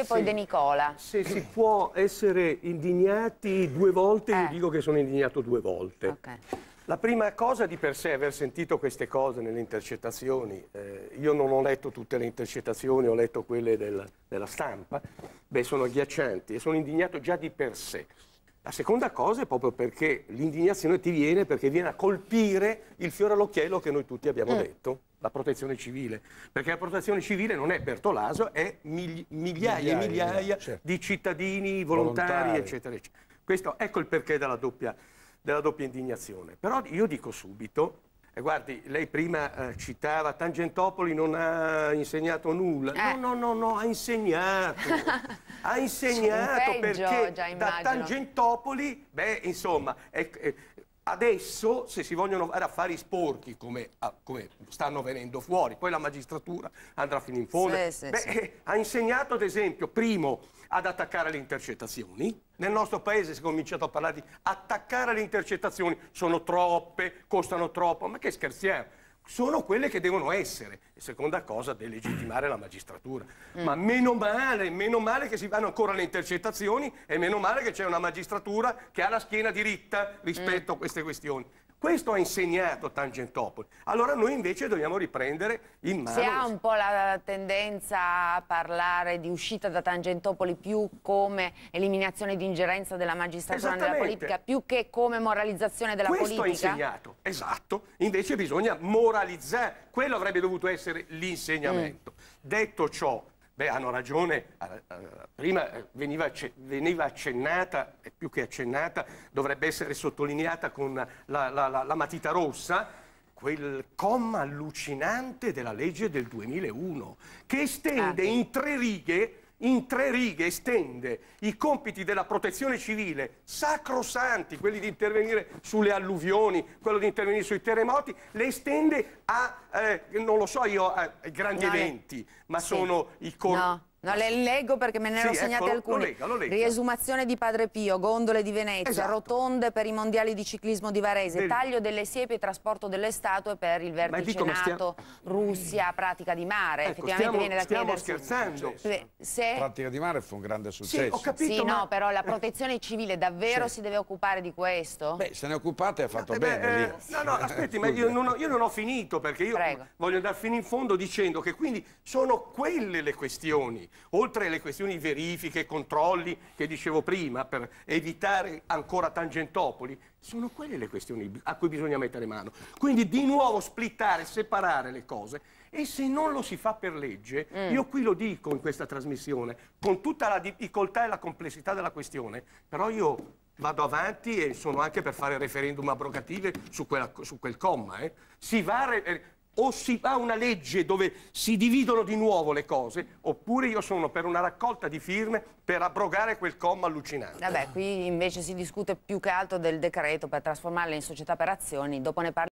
e poi sì. De Nicola. Se si può essere indignati due volte, eh. io dico che sono indignato due volte. Okay. La prima cosa di per sé è aver sentito queste cose nelle intercettazioni. Eh, io non ho letto tutte le intercettazioni, ho letto quelle del, della stampa. Beh, sono agghiaccianti e sono indignato già di per sé. La seconda cosa è proprio perché l'indignazione ti viene perché viene a colpire il fiore all'occhiello che noi tutti abbiamo mm. detto, la protezione civile. Perché la protezione civile non è Bertolaso, è migli migliaia e migliaia, migliaia certo. di cittadini, volontari, volontari, eccetera, eccetera. Questo, ecco il perché della doppia, della doppia indignazione. Però io dico subito, guardi, lei prima eh, citava Tangentopoli non ha insegnato nulla. Eh. No, no, no, no, ha insegnato. ha insegnato cioè, peggio, perché da Tangentopoli, beh, insomma, è, è, Adesso, se si vogliono fare affari sporchi, come, ah, come, stanno venendo fuori, poi la magistratura andrà fino in fondo, sì, sì, Beh, sì. Eh, ha insegnato, ad esempio, primo ad attaccare le intercettazioni. Nel nostro paese si è cominciato a parlare di attaccare le intercettazioni, sono troppe, costano troppo, ma che scherziamo? sono quelle che devono essere. E seconda cosa, delegittimare la magistratura. Mm. Ma meno male, meno male che si vanno ancora le intercettazioni e meno male che c'è una magistratura che ha la schiena diritta rispetto mm. a queste questioni. Questo ha insegnato Tangentopoli. Allora noi invece dobbiamo riprendere in mano... Si ha un po' la tendenza a parlare di uscita da Tangentopoli più come eliminazione di ingerenza della magistratura nella politica, più che come moralizzazione della Questo politica? Questo ha insegnato, esatto. Invece bisogna moralizzare. Quello avrebbe dovuto essere l'insegnamento. Mm. Detto ciò, Beh, hanno ragione, prima eh, veniva, accennata, e più che accennata, dovrebbe essere sottolineata con la, la, la, la matita rossa, quel comma allucinante della legge del 2001 che estende ah, sì. in tre righe in tre righe estende i compiti della protezione civile, sacrosanti, quelli di intervenire sulle alluvioni, quello di intervenire sui terremoti, le estende a, eh, non lo so io, a grandi no, eventi, ma sì. sono i corpi. No. No, le leggo perché me ne ero sì, segnate ecco, alcune. Lo legga, lo legga. Riesumazione di Padre Pio, gondole di Venezia, esatto. rotonde per i mondiali di ciclismo di Varese, Del... taglio delle siepi e trasporto delle statue per il vertice NATO, stiamo... Russia, pratica di mare. Ecco, Effettivamente stiamo, viene da stiamo scherzando. Se... Se... Pratica di mare fu un grande successo. Sì, ho capito, sì ma... no, però la eh. protezione civile davvero sì. si deve occupare di questo? Beh, se ne occupate ha fatto no, eh bene. Eh, no, no, aspetti, ma io non, ho, io non ho finito perché io Prego. voglio andare fino in fondo dicendo che quindi sono quelle le questioni oltre alle questioni verifiche e controlli che dicevo prima per evitare ancora Tangentopoli, sono quelle le questioni a cui bisogna mettere mano. Quindi di nuovo splittare, separare le cose e se non lo si fa per legge, mm. io qui lo dico in questa trasmissione, con tutta la difficoltà e la complessità della questione, però io vado avanti e sono anche per fare referendum abrogative su, quella, su quel comma. Eh. Si va eh, o si fa una legge dove si dividono di nuovo le cose, oppure io sono per una raccolta di firme per abrogare quel comma allucinante. Vabbè, qui invece si discute più che altro del decreto per trasformarle in società per azioni, dopo ne parliamo.